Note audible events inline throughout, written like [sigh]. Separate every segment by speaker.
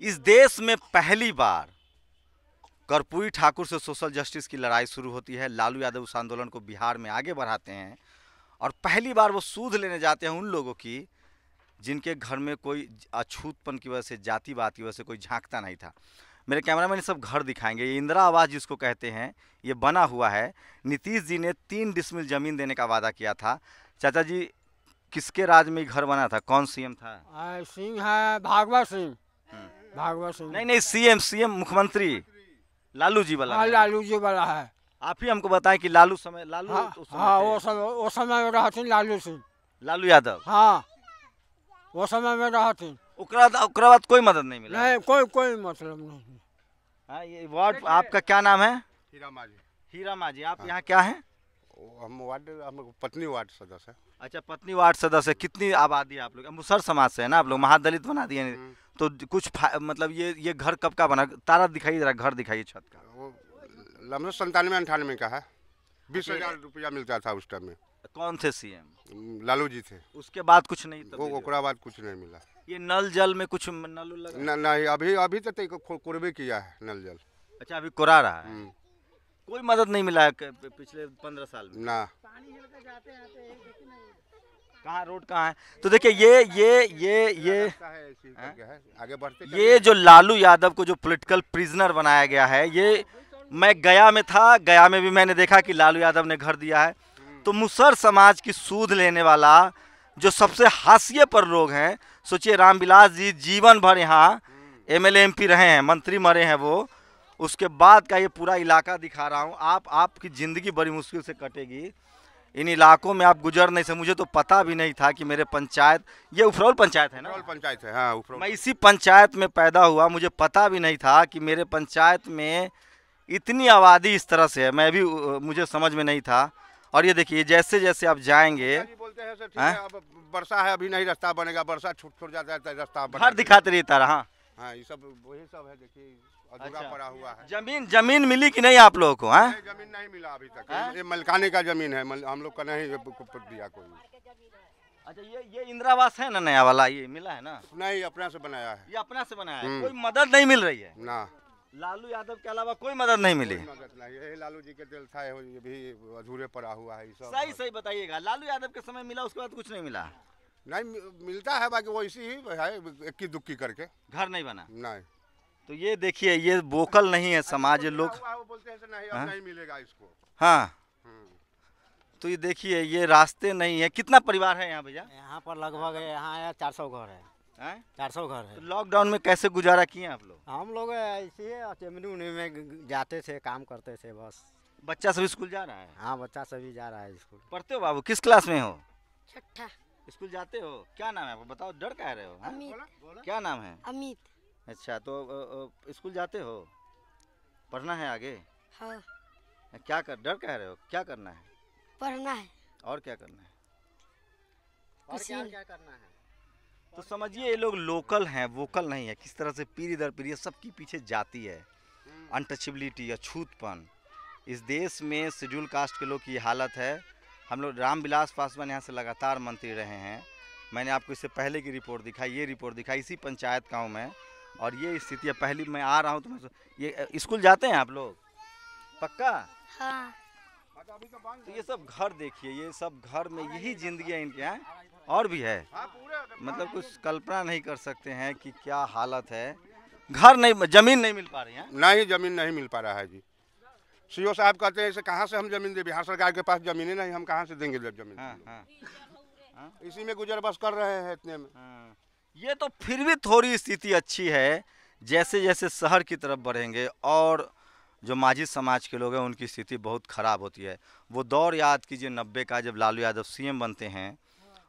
Speaker 1: इस देश में पहली बार कर्पूरी ठाकुर से सोशल जस्टिस की लड़ाई शुरू होती है लालू यादव उस आंदोलन को बिहार में आगे बढ़ाते हैं और पहली बार वो सूद लेने जाते हैं उन लोगों की जिनके घर में कोई अछूतपन की वजह से जातिवाद की वजह से कोई झांकता नहीं था मेरे कैमरामैन सब घर दिखाएंगे ये इंदिरा आवास जिसको कहते हैं ये बना हुआ है नीतीश जी ने तीन डिसमिल ज़मीन देने का वादा किया था चाचा जी किसके राज में घर बना था कौन सीएम था
Speaker 2: सिंह है भागवत सिंह हम्म। भागवत सिंह नहीं नहीं
Speaker 1: सीएम सीएम मुख्यमंत्री लालू जी वाला हाँ,
Speaker 2: लालू जी वाला है आप ही
Speaker 1: हमको बताएं कि लालू समय लालू हाँ, उस समय हाँ वो समय वो समय में रहते लालू सिंह लालू यादव हाँ वो समय में रहते ओकरा बाद कोई मदद नहीं मिला नहीं कोई कोई मतलब नहीं
Speaker 2: हाँ ये वार्ड आपका क्या नाम है हीरा माजी हीरा माजी आप हाँ। यहाँ क्या है हम वार्ड हम पत्नी वार्ड सदस्य अच्छा पत्नी
Speaker 1: वार्ड सदस्य कितनी आबादी आप लोग मुसर तो समाज से है ना आप लोग महादलित बना दिए हम्म। तो कुछ मतलब ये ये घर कब का बना तारा दिखाइए जरा घर दिखाइए छत का
Speaker 2: वो लमसम संतानवे अंठानवे का है बीस अच्छा, हजार रुपया मिलता था उस टाइम में कौन थे सीएम लालू जी थे उसके बाद कुछ नहीं वो ओकरा बाद कुछ नहीं मिला
Speaker 1: ये नल जल में कुछ नल न, नहीं अभी अभी तक तो
Speaker 2: कुरबे किया है
Speaker 1: नल जल अच्छा अभी कुरा रहा है कोई मदद नहीं मिला है पिछले पंद्रह साल में ना पानी जाते जाते कहाँ रोड कहाँ है तो देखिए ये ये ये ये
Speaker 2: हाँ? आगे बढ़ते ये जो लालू
Speaker 1: यादव को जो पॉलिटिकल प्रिजनर बनाया गया है ये मैं गया में था गया में भी मैंने देखा कि लालू यादव ने घर दिया है हम्म। तो मुसर समाज की सूद लेने वाला जो सबसे हाशिए पर लोग हैं सोचिए रामविलास जी जीवन भर यहाँ एम हम्म। एल रहे हैं मंत्री मरे हैं वो उसके बाद का ये पूरा इलाका दिखा रहा हूँ आप आपकी ज़िंदगी बड़ी मुश्किल से कटेगी इन इलाकों में आप गुजर नहीं से मुझे तो पता भी नहीं था कि मेरे पंचायत ये उफरौल पंचायत है ना उफरौल पंचायत है हाँ उफरौल मैं इसी पंचायत में पैदा हुआ मुझे पता भी नहीं था कि मेरे पंचायत में इतनी आबादी इस तरह से है मैं भी मुझे समझ में नहीं था और ये देखिए जैसे जैसे आप जाएंगे
Speaker 2: बोलते हैं हाँ? अब वर्षा है अभी नहीं रास्ता बनेगा वर्षा छूट छूट जाता है तो रास्ता हर दिखाते रहता रहा हाँ ये सब वही सब है देखिए अधूरा अच्छा। पड़ा हुआ है जमीन जमीन मिली कि नहीं आप लोगों को है हाँ? जमीन नहीं मिला अभी तक हाँ? ये मलकाने का जमीन है मल, हम लोग का नहीं दिया कोई अच्छा ये ये इंदिरावास है ना नया वाला ये मिला है ना नहीं अपना से बनाया है ये अपना से बनाया है हम्म। कोई मदद
Speaker 1: नहीं मिल रही है ना लालू यादव के अलावा कोई मदद नहीं मिली यही लालू जी के दिल था ये
Speaker 2: भी अधूरे पड़ा हुआ है सब
Speaker 1: सही सही बताइएगा लालू यादव के समय मिला उसके बाद कुछ नहीं मिला नहीं मिलता है बाकी वो इसी ही है इक्की दुक्की करके घर नहीं बना नहीं तो ये देखिए ये वोकल नहीं है समाज लोग
Speaker 2: हाँ?
Speaker 1: हाँ। हम्म। तो ये देखिए ये रास्ते नहीं है कितना परिवार है यहाँ भैया
Speaker 3: यहाँ पर लगभग यहाँ चार सौ घर है चार सौ घर है हाँ? तो
Speaker 1: लॉकडाउन में कैसे गुजारा किए आप लोग
Speaker 3: हम लोग ऐसे में जाते थे काम करते थे बस बच्चा सभी स्कूल जा रहा है हाँ बच्चा सभी जा रहा है स्कूल
Speaker 1: पढ़ते हो बाबू किस क्लास में हो
Speaker 3: छठा स्कूल
Speaker 1: जाते हो क्या नाम है बताओ डर कह रहे हो हाँ? क्या नाम है अमित अच्छा तो स्कूल जाते हो पढ़ना है आगे हाँ क्या कर डर कह रहे हो क्या करना है पढ़ना है और क्या करना है
Speaker 3: और क्या, क्या करना है
Speaker 1: तो समझिए ये लोग लोकल हैं वोकल नहीं है किस तरह से पीढ़ी दर पीढ़ी सबकी पीछे जाती है अनटचबिलिटी हम्म। अछूतपन इस देश में शेड्यूल कास्ट के लोग की हालत है हम लोग रामविलास पासवान यहाँ से लगातार मंत्री रहे हैं मैंने आपको इससे पहले की रिपोर्ट दिखाई ये रिपोर्ट दिखाई इसी पंचायत गाँव में और ये स्थिति है पहली मैं आ रहा हूँ तो ये स्कूल जाते हैं आप लोग पक्का हाँ तो ये सब घर देखिए ये सब घर में यही जिंदगी है इनके यहाँ और भी है मतलब कुछ कल्पना नहीं कर सकते हैं कि क्या हालत है घर नहीं जमीन नहीं मिल पा रही है
Speaker 2: नहीं जमीन नहीं मिल पा रहा है जी सीओ साहब कहते हैं इसे कहाँ से हम जमीन दे बिहार सरकार के पास जमीन नहीं हम कहाँ से देंगे जमीन हाँ, हाँ। इसी में गुजर बस कर रहे हैं इतने में हाँ। ये तो फिर भी थोड़ी स्थिति अच्छी है जैसे
Speaker 1: जैसे शहर की तरफ बढ़ेंगे और जो माझी समाज के लोग हैं उनकी स्थिति बहुत ख़राब होती है वो दौर याद कीजिए नब्बे का जब लालू यादव सीएम बनते हैं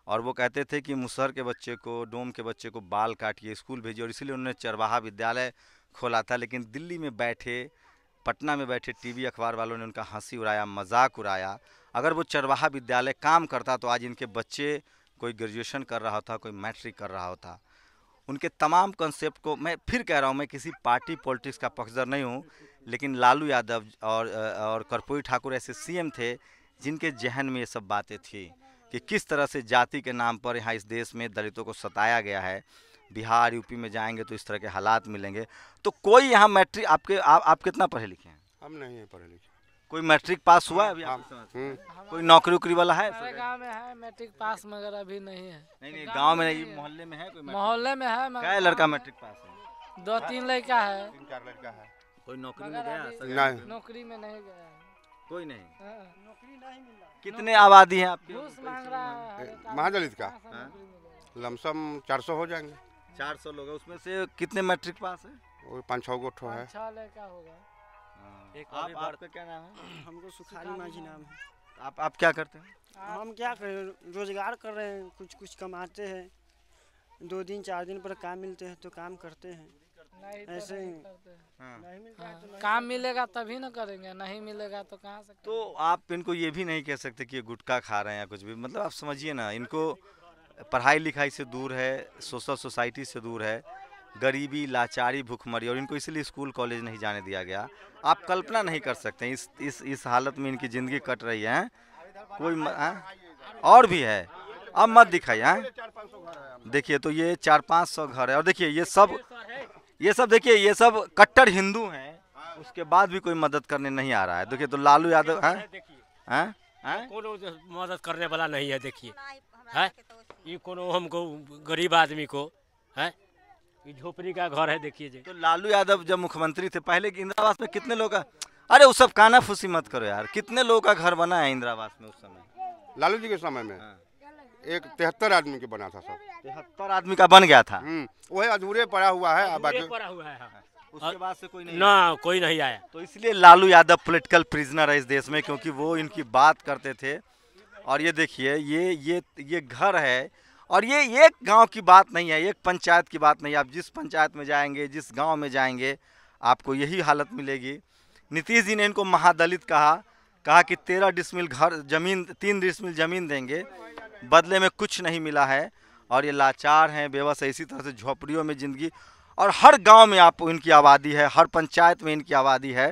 Speaker 1: और वो कहते थे कि मुसहर के बच्चे को डोम के बच्चे को बाल काटिए स्कूल भेजिए और इसलिए उन्होंने चरवाहा विद्यालय खोला था लेकिन दिल्ली में बैठे पटना में बैठे टीवी अखबार वालों ने उनका हंसी उड़ाया मजाक उड़ाया अगर वो चरवाहा विद्यालय काम करता तो आज इनके बच्चे कोई ग्रेजुएशन कर रहा था कोई मैट्रिक कर रहा होता उनके तमाम कंसेप्ट को मैं फिर कह रहा हूँ मैं किसी पार्टी पॉलिटिक्स का पक्षधर नहीं हूँ लेकिन लालू यादव और और कर्पूरी ठाकुर ऐसे सीएम थे जिनके जहन में ये सब बातें थी कि किस तरह से जाति के नाम पर यहाँ इस देश में दलितों को सताया गया है बिहार यूपी में जाएंगे तो इस तरह के हालात मिलेंगे तो कोई यहाँ मैट्रिक आपके आ, आप कितना पढ़े लिखे हैं
Speaker 2: हम नहीं पढ़े लिखे
Speaker 1: कोई मैट्रिक पास हुआ है हाँ, अभी हाँ, हम्म। कोई नौकरी उकरी वाला है हमारे
Speaker 3: गांव में है मैट्रिक पास मगर अभी नहीं है नहीं नहीं
Speaker 1: गांव में नहीं मोहल्ले में है कोई मोहल्ले में है क्या लड़का मैट्रिक पास
Speaker 3: है दो तीन लड़का है तीन चार लड़का है
Speaker 2: कोई नौकरी में गया
Speaker 3: नौकरी में नहीं गया
Speaker 2: कोई नहीं हाँ। नौकरी नहीं मिला कितने आबादी है आपकी महादलित का लमसम चार सौ हो जाएंगे
Speaker 1: चार सौ लोग उसमें से कितने मैट्रिक पास
Speaker 2: है पाँच छः गोठो है
Speaker 3: छः लड़का होगा एक आप आपका क्या नाम है [clears throat] हमको सुखारी माझी नाम
Speaker 1: है आप
Speaker 2: आप क्या करते
Speaker 3: हैं हम क्या करें रोजगार कर रहे हैं कुछ कुछ कमाते हैं दो दिन चार दिन पर काम मिलते हैं तो काम करते हैं तो ऐसे ही हाँ।, तो हाँ। काम मिलेगा तभी ना करेंगे नहीं मिलेगा तो कहाँ से तो
Speaker 1: आप इनको ये भी नहीं कह सकते कि गुटखा खा रहे हैं या कुछ भी मतलब आप समझिए ना इनको पढ़ाई लिखाई से दूर है सोशल सोसाइटी से दूर है गरीबी लाचारी भूखमरी और इनको इसलिए स्कूल कॉलेज नहीं जाने दिया गया आप कल्पना नहीं कर सकते इस इस इस हालत में इनकी ज़िंदगी कट रही है कोई है? और भी है अब मत दिखाइए देखिए तो ये चार पाँच सौ घर है और देखिए ये सब ये सब देखिए ये सब कट्टर हिंदू हैं उसके बाद भी कोई मदद करने नहीं आ रहा है देखिए तो लालू यादव हैं
Speaker 3: मदद करने वाला नहीं है देखिए है तो ये कोनो हमको गरीब आदमी को है ये झोपड़ी का घर है देखिए जी तो लालू
Speaker 1: यादव जब मुख्यमंत्री थे पहले इंदिरावास में कितने लोग का अरे वो सब काना फूसी मत करो यार कितने
Speaker 2: लोगों का घर बना है इंदिरावास में उस
Speaker 1: समय
Speaker 2: लालू जी के समय में हाँ। एक तिहत्तर आदमी के बना था सब तिहत्तर आदमी का बन गया था वही अधूरे पड़ा हुआ है अधूरे पड़ा हुआ है हाँ। हाँ। उसके बाद से कोई नहीं ना कोई नहीं आया तो
Speaker 1: इसलिए लालू यादव पॉलिटिकल प्रिजनर है इस देश में क्योंकि वो इनकी बात करते थे और ये देखिए ये ये ये घर है और ये एक गांव की बात नहीं है एक पंचायत की बात नहीं है आप जिस पंचायत में जाएंगे जिस गांव में जाएंगे आपको यही हालत मिलेगी नीतीश जी ने इनको महादलित कहा कहा कि तेरह डिसमिल घर जमीन तीन डिसमिल ज़मीन देंगे बदले में कुछ नहीं मिला है और ये लाचार हैं बेबस इसी तरह से झोपड़ियों में ज़िंदगी और हर गांव में आप इनकी आबादी है हर पंचायत में इनकी आबादी है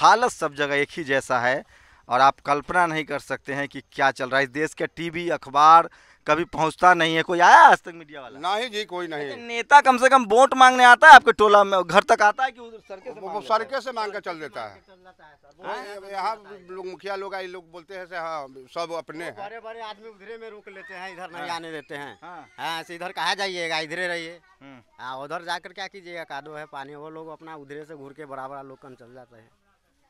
Speaker 1: हालत सब जगह एक ही जैसा है और आप कल्पना नहीं कर सकते हैं कि क्या चल रहा है इस देश के टीवी अखबार कभी पहुंचता नहीं है कोई आया आज तक
Speaker 2: मीडिया वाला नहीं जी कोई नहीं नेता
Speaker 1: कम से कम वोट मांगने आता है आपके टोला में घर
Speaker 2: तक आता है कि उधर सड़के से सड़के से मांग कर चल देता है हाँ, तो यहाँ लोग मुखिया लोग आई लोग बोलते हैं हाँ सब अपने बड़े
Speaker 3: बड़े आदमी उधरे में रोक लेते हैं इधर नहीं हाँ। आने देते हैं हाँ। इधर कहा जाइएगा इधर रहिए हम्म। उधर जाकर क्या कीजिएगा कादो है पानी वो लोग अपना उधरे से घूर के बराबर लोग कम चल जाते हैं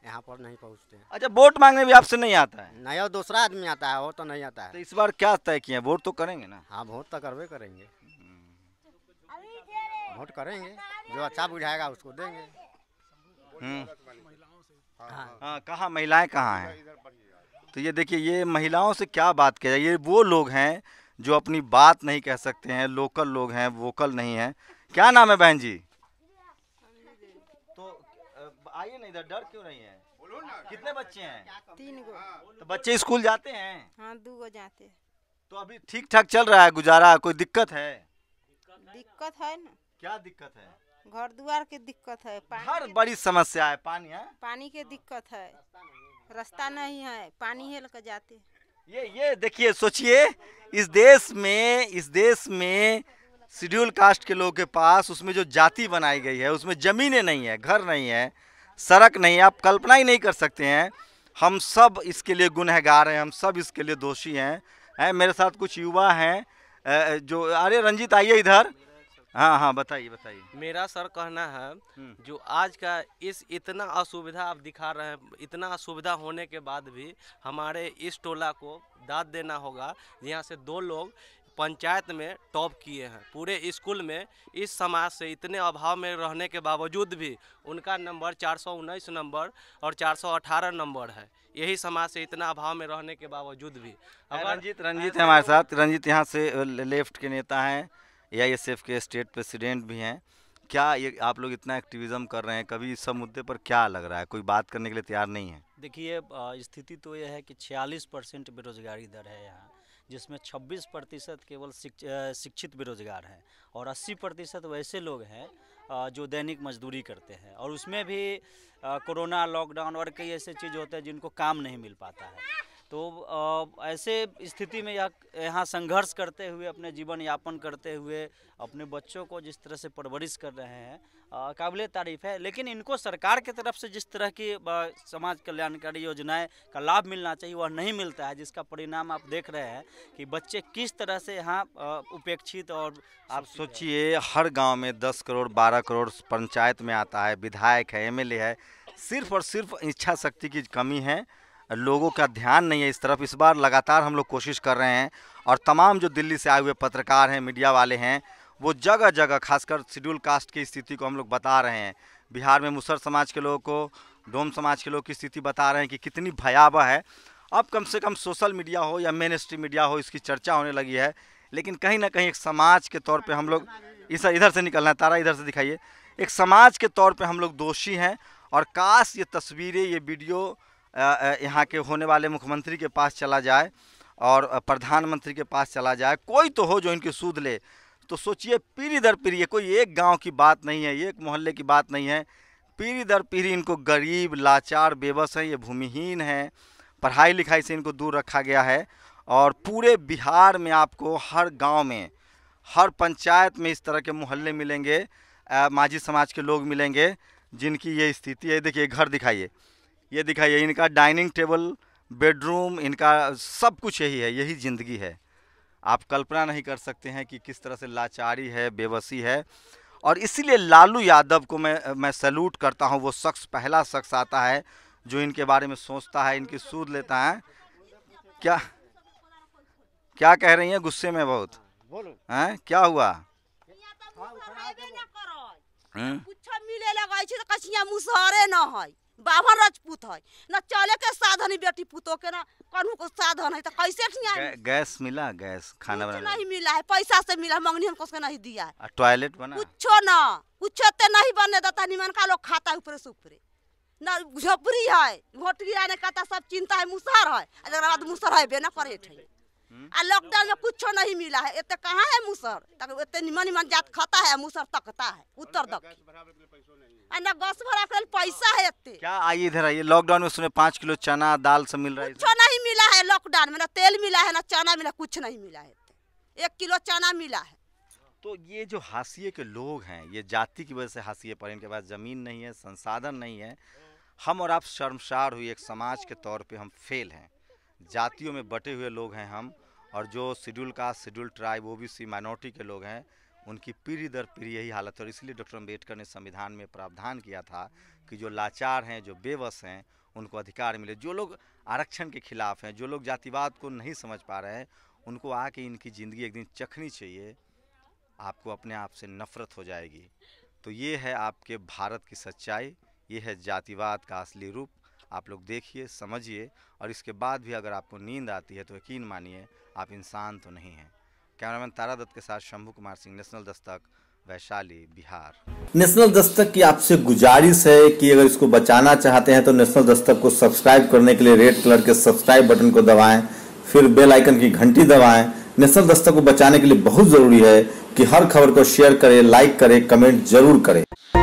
Speaker 3: यहाँ पर नहीं पहुँचते
Speaker 1: अच्छा वोट मांगने भी
Speaker 3: आपसे नहीं आता है नहीं और दूसरा आदमी आता है वो तो नहीं आता है तो इस बार क्या तय किया वोट तो करेंगे ना हाँ वोट तो करवे करेंगे हम्म। वोट करेंगे जो अच्छा बुझाएगा उसको देंगे
Speaker 2: हम्म। हाँ।, हाँ कहाँ
Speaker 3: महिलाएं कहाँ हैं
Speaker 1: तो ये देखिए ये महिलाओं से क्या बात किया जाए ये वो लोग हैं जो अपनी बात नहीं कह सकते हैं लोकल लोग हैं वोकल नहीं हैं क्या नाम है बहन जी आइए ना इधर डर क्यों रही है बोलो ना कितने बच्चे हैं तीन
Speaker 3: गो हाँ,
Speaker 2: तो
Speaker 1: बच्चे स्कूल जाते
Speaker 3: हैं हाँ दो गो जाते हैं तो अभी
Speaker 1: ठीक ठाक चल रहा है गुजारा कोई दिक्कत है
Speaker 3: दिक्कत है ना क्या दिक्कत है घर दुआर के दिक्कत है हर बड़ी समस्या है पानी है हाँ? पानी के दिक्कत है रास्ता नहीं है पानी हेल कर जाते ये ये देखिए सोचिए
Speaker 1: इस देश में इस देश में शेड्यूल कास्ट के लोगों के पास उसमें जो जाति बनाई गई है उसमें ज़मीनें नहीं है घर नहीं है सड़क नहीं आप कल्पना ही नहीं कर सकते हैं हम सब इसके लिए गुनहगार हैं हम सब इसके लिए दोषी हैं है मेरे साथ कुछ युवा हैं जो अरे रंजीत आइए इधर हाँ हाँ बताइए बताइए मेरा सर कहना है हम्म। जो आज का इस इतना असुविधा आप दिखा रहे हैं इतना असुविधा होने के बाद भी हमारे इस टोला को दाद देना होगा यहाँ से दो लोग पंचायत में टॉप किए हैं पूरे स्कूल में इस समाज से इतने अभाव में रहने के बावजूद भी उनका नंबर चार नंबर और चार नंबर है यही समाज से इतना अभाव में रहने के बावजूद भी अगर रंजीत रंजीत है हमारे साथ रंजीत यहाँ से लेफ्ट के नेता हैं एफ के स्टेट प्रेसिडेंट भी हैं क्या ये आप लोग इतना एक्टिविज्म कर रहे हैं कभी इस सब मुद्दे पर क्या लग रहा है कोई बात करने के लिए तैयार नहीं है देखिए स्थिति तो यह है कि 46 परसेंट बेरोजगारी दर है यहाँ जिसमें 26 प्रतिशत केवल शिक्षित बेरोजगार हैं और 80 प्रतिशत वैसे लोग हैं जो दैनिक मजदूरी करते हैं और उसमें भी कोरोना लॉकडाउन और कई ऐसे चीज़ होते हैं जिनको काम नहीं मिल पाता है तो ऐसे स्थिति में यह यहाँ संघर्ष करते हुए अपने जीवन यापन करते हुए अपने बच्चों को जिस तरह से परवरिश कर रहे हैं काबिल तारीफ़ है लेकिन इनको सरकार की तरफ से जिस तरह की समाज कल्याणकारी योजनाएं का लाभ मिलना चाहिए वह नहीं मिलता है जिसका परिणाम आप देख रहे हैं कि बच्चे किस तरह से यहाँ उपेक्षित और आप सोचिए हर गाँव में दस करोड़ बारह करोड़ पंचायत में आता है विधायक है एम है सिर्फ और सिर्फ इच्छा शक्ति की कमी है लोगों का ध्यान नहीं है इस तरफ इस बार लगातार हम लोग कोशिश कर रहे हैं और तमाम जो दिल्ली से आए हुए पत्रकार हैं मीडिया वाले हैं वो जगह जगह खासकर शेड्यूल कास्ट की स्थिति को हम लोग बता रहे हैं बिहार में मुसर समाज के लोगों को डोम समाज के लोगों की स्थिति बता रहे हैं कि कितनी भयावह है अब कम से कम सोशल मीडिया हो या मेन स्ट्रीम मीडिया हो इसकी चर्चा होने लगी है लेकिन कहीं ना कहीं एक समाज के तौर पे हम लोग इस इधर से निकलना है तारा इधर से दिखाइए एक समाज के तौर पे हम लोग दोषी हैं और काश ये तस्वीरें ये वीडियो यहाँ के होने वाले मुख्यमंत्री के पास चला जाए और प्रधानमंत्री के पास चला जाए कोई तो हो जो इनकी सूद ले तो सोचिए पीढ़ी दर पीढ़ी कोई एक गांव की बात नहीं है एक मोहल्ले की बात नहीं है पीढ़ी दर पीढ़ी इनको गरीब लाचार बेबस हैं ये भूमिहीन हैं पढ़ाई लिखाई से इनको दूर रखा गया है और पूरे बिहार में आपको हर गाँव में हर पंचायत में इस तरह के मोहल्ले मिलेंगे माझी समाज के लोग मिलेंगे जिनकी ये स्थिति है देखिए घर दिखाइए ये दिखाइए इनका डाइनिंग टेबल बेडरूम इनका सब कुछ यही है यही ज़िंदगी है आप कल्पना नहीं कर सकते हैं कि किस तरह से लाचारी है बेबसी है और इसीलिए लालू यादव को मैं मैं सैल्यूट करता हूँ वो शख्स पहला शख्स आता है जो इनके बारे में सोचता है इनकी सूद लेता है क्या क्या कह रही हैं गुस्से में बहुत हैं क्या हुआ तो
Speaker 3: मिले लगे बावन राजपूत है ना चले के साधन ही बेटी पुतो के ना कौन को साधन है तो कैसे गे,
Speaker 1: गैस मिला गैस खाना बना नहीं
Speaker 3: मिला है पैसा से मिला मंगनी हमको से नहीं दिया
Speaker 1: है टॉयलेट बना कुछ
Speaker 3: ना कुछ नहीं बनने देता तो निमन का लोग खाता है ऊपर से ऊपर ना झोपड़ी है घोटरी आने का तो सब चिंता है मुसहर है अगर बाद मुसहर है बेना करेट है हम्म? आ लॉकडाउन में कुछ नहीं मिला है इतने कहाँ है मुसहर तक इतने निमन निमन जात खाता है मुसहर तकता है उत्तर दक्षिण अंदर बस भरा कर पैसा है इतने क्या
Speaker 1: आइए इधर आइए लॉकडाउन में उसमें पाँच किलो चना दाल सब मिल रहा है कुछ
Speaker 3: नहीं मिला है लॉकडाउन में ना तेल मिला है ना चना मिला कुछ नहीं मिला है एक किलो चना मिला है
Speaker 1: तो ये जो हाशिए के लोग हैं ये जाति की वजह से हाशिए पर इनके पास ज़मीन नहीं है संसाधन नहीं है हम और आप शर्मसार हुई एक समाज के तौर पे हम फेल हैं जातियों में बटे हुए लोग हैं हम और जो schedule caste schedule tribe O B C minority के लोग हैं उनकी पीढ़ी दर पीढ़ी यही हालत है और इसलिए डॉक्टर अम्बेडकर ने संविधान में प्रावधान किया था कि जो लाचार हैं जो बेबस हैं उनको अधिकार मिले जो लोग आरक्षण के खिलाफ हैं जो लोग जातिवाद को नहीं समझ पा रहे हैं उनको आके इनकी ज़िंदगी एक दिन चखनी चाहिए आपको अपने आप से नफरत हो जाएगी तो ये है आपके भारत की सच्चाई ये है जातिवाद का असली रूप आप लोग देखिए समझिए और इसके बाद भी अगर आपको नींद आती है तो यकीन मानिए आप इंसान तो नहीं हैं कैमरामैन तारा दत्त के साथ शंभु कुमार सिंह नेशनल दस्तक वैशाली बिहार नेशनल दस्तक की आपसे गुजारिश है कि अगर इसको बचाना चाहते हैं तो नेशनल दस्तक को सब्सक्राइब करने के लिए रेड कलर के सब्सक्राइब बटन को दबाएं फिर बेल आइकन की घंटी दबाएं नेशनल दस्तक को बचाने के लिए बहुत ज़रूरी है कि हर खबर को शेयर करें लाइक करें कमेंट जरूर करें